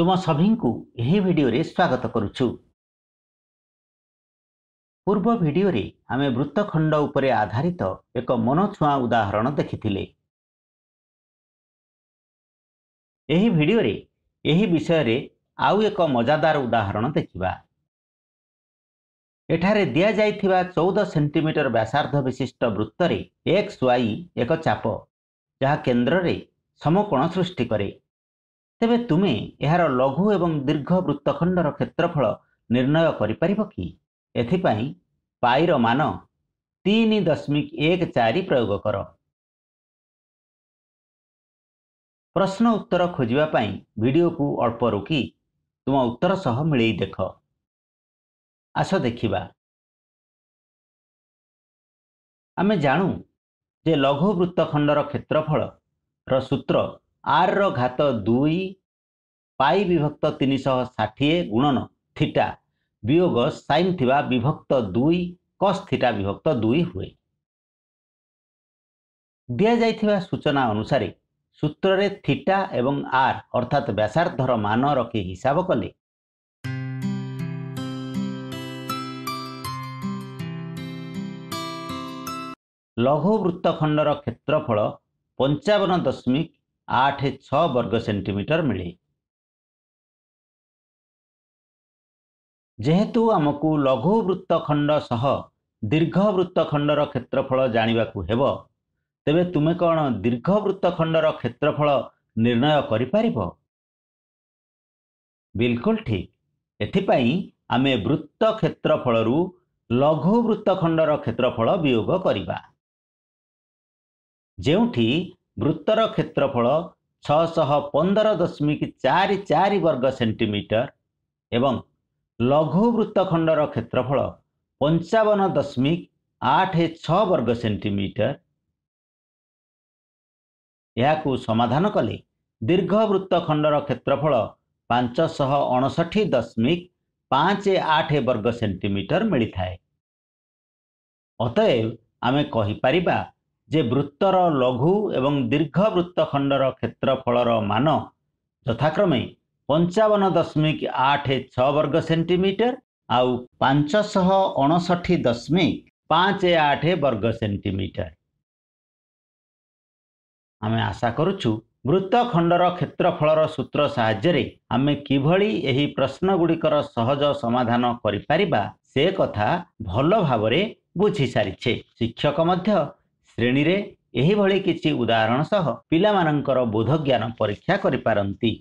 ତୁମ ସଭିଙ୍କୁ ଏହି ଭିଡ଼ିଓରେ ସ୍ୱାଗତ କରୁଛୁ ପୂର୍ବ ଭିଡ଼ିଓରେ ଆମେ ବୃତ୍ତଖଣ୍ଡ ଉପରେ ଆଧାରିତ ଏକ ମନଛୁଆଁ ଉଦାହରଣ ଦେଖିଥିଲେ ଏହି ଭିଡ଼ିଓରେ ଏହି ବିଷୟରେ ଆଉ ଏକ ମଜାଦାର ଉଦାହରଣ ଦେଖିବା ଏଠାରେ ଦିଆଯାଇଥିବା ଚଉଦ ସେଣ୍ଟିମିଟର ବ୍ୟାସାର୍ଦ୍ଧ ବିଶିଷ୍ଟ ବୃତ୍ତରେ ଏକ୍ସ ୱାଇ ଏକ ଚାପ ଯାହା କେନ୍ଦ୍ରରେ ସମକୋଣ ସୃଷ୍ଟି କରେ ତେବେ ତୁମେ ଏହାର ଲଘୁ ଏବଂ ଦୀର୍ଘ ବୃତ୍ତଖଣ୍ଡର କ୍ଷେତ୍ରଫଳ ନିର୍ଣ୍ଣୟ କରିପାରିବ କି ଏଥିପାଇଁ ପାଇର ମାନ ତିନି ଦଶମିକ ଏକ ଚାରି ପ୍ରୟୋଗ କର ପ୍ରଶ୍ନ ଉତ୍ତର ଖୋଜିବା ପାଇଁ ଭିଡ଼ିଓକୁ ଅଳ୍ପ ରୋକି ତୁମ ଉତ୍ତର ସହ ମିଳେଇ ଦେଖ ଆସ ଦେଖିବା ଆମେ ଜାଣୁ ଯେ ଲଘୁ ବୃତ୍ତଖଣ୍ଡର କ୍ଷେତ୍ରଫଳର ସୂତ୍ର ଆର୍ର ଘାତ ଦୁଇ ପାଇ ବିଭକ୍ତ ତିନିଶହ ଷାଠିଏ ଗୁଣନ ଥିଟା ବିୟୋଗ ସାଇନ୍ ଥିବା ବିଭକ୍ତ ଦୁଇ କସ୍ ଥିଟା ବିଭକ୍ତ ଦୁଇ ହୁଏ ଦିଆଯାଇଥିବା ସୂଚନା ଅନୁସାରେ ସୂତ୍ରରେ ଥିଟା ଏବଂ ଆର୍ ଅର୍ଥାତ୍ ବ୍ୟାସାର୍ଦ୍ଧର ମାନ ରଖି ହିସାବ କଲେ ଲଘୁ ବୃତ୍ତଖଣ୍ଡର କ୍ଷେତ୍ରଫଳ ପଞ୍ଚାବନ ଦଶମିକ ଆଠ ଛଅ ବର୍ଗ ସେଣ୍ଟିମିଟର ମିଳେ ଯେହେତୁ ଆମକୁ ଲଘୁ ବୃତ୍ତଖଣ୍ଡ ସହ ଦୀର୍ଘ ବୃତ୍ତଖଣ୍ଡର କ୍ଷେତ୍ରଫଳ ଜାଣିବାକୁ ହେବ ତେବେ ତୁମେ କ'ଣ ଦୀର୍ଘ ବୃତ୍ତଖଣ୍ଡର କ୍ଷେତ୍ରଫଳ ନିର୍ଣ୍ଣୟ କରିପାରିବ ବିଲକୁଲ ଠିକ୍ ଏଥିପାଇଁ ଆମେ ବୃତ୍ତ କ୍ଷେତ୍ରଫଳରୁ ଲଘୁ ବୃତ୍ତଖଣ୍ଡର କ୍ଷେତ୍ରଫଳ ବିୟୋଗ କରିବା ଯେଉଁଠି ବୃତ୍ତର କ୍ଷେତ୍ରଫଳ ଛଅଶହ ପନ୍ଦର ଦଶମିକ ଚାରି ଚାରି ବର୍ଗ ସେଣ୍ଟିମିଟର ଏବଂ ଲଘୁ ବୃତ୍ତ ଖଣ୍ଡର କ୍ଷେତ୍ରଫଳ ପଞ୍ଚାବନ ଦଶମିକ ଆଠ ଛଅ ବର୍ଗ ସେଣ୍ଟିମିଟର ଏହାକୁ ସମାଧାନ କଲେ ଦୀର୍ଘ ବୃତ୍ତ ଖଣ୍ଡର କ୍ଷେତ୍ରଫଳ ପାଞ୍ଚଶହ ଅଣଷଠି ଦଶମିକ ପାଞ୍ଚ ଆଠ ବର୍ଗ ସେଣ୍ଟିମିଟର ମିଳିଥାଏ ଅତଏବ ଆମେ କହିପାରିବା ଯେ ବୃତ୍ତର ଲଘୁ ଏବଂ ଦୀର୍ଘ ବୃତ୍ତ ଖଣ୍ଡର କ୍ଷେତ୍ରଫଳର ମାନ ଯଥାକ୍ରମେ ପଞ୍ଚାବନ ଦଶମିକ ଆଠ ଛଅ ବର୍ଗ ସେଣ୍ଟିମିଟର ଆଉ ପାଞ୍ଚଶହ ଅଣଷଠି ଦଶମିକ ପାଞ୍ଚ ଆଠ ବର୍ଗ ସେଣ୍ଟିମିଟର ଆମେ ଆଶା କରୁଛୁ ବୃତ୍ତ ଖଣ୍ଡର କ୍ଷେତ୍ରଫଳର ସୂତ୍ର ସାହାଯ୍ୟରେ ଆମେ କିଭଳି ଏହି ପ୍ରଶ୍ନ ଗୁଡ଼ିକର ସହଜ ସମାଧାନ କରିପାରିବା ସେ କଥା ଭଲ ଭାବରେ ବୁଝିସାରିଛେ ଶିକ୍ଷକ ମଧ୍ୟ ଶ୍ରେଣୀରେ ଏହିଭଳି କିଛି ଉଦାହରଣ ସହ ପିଲାମାନଙ୍କର ବୋଧଜ୍ଞାନ ପରୀକ୍ଷା କରିପାରନ୍ତି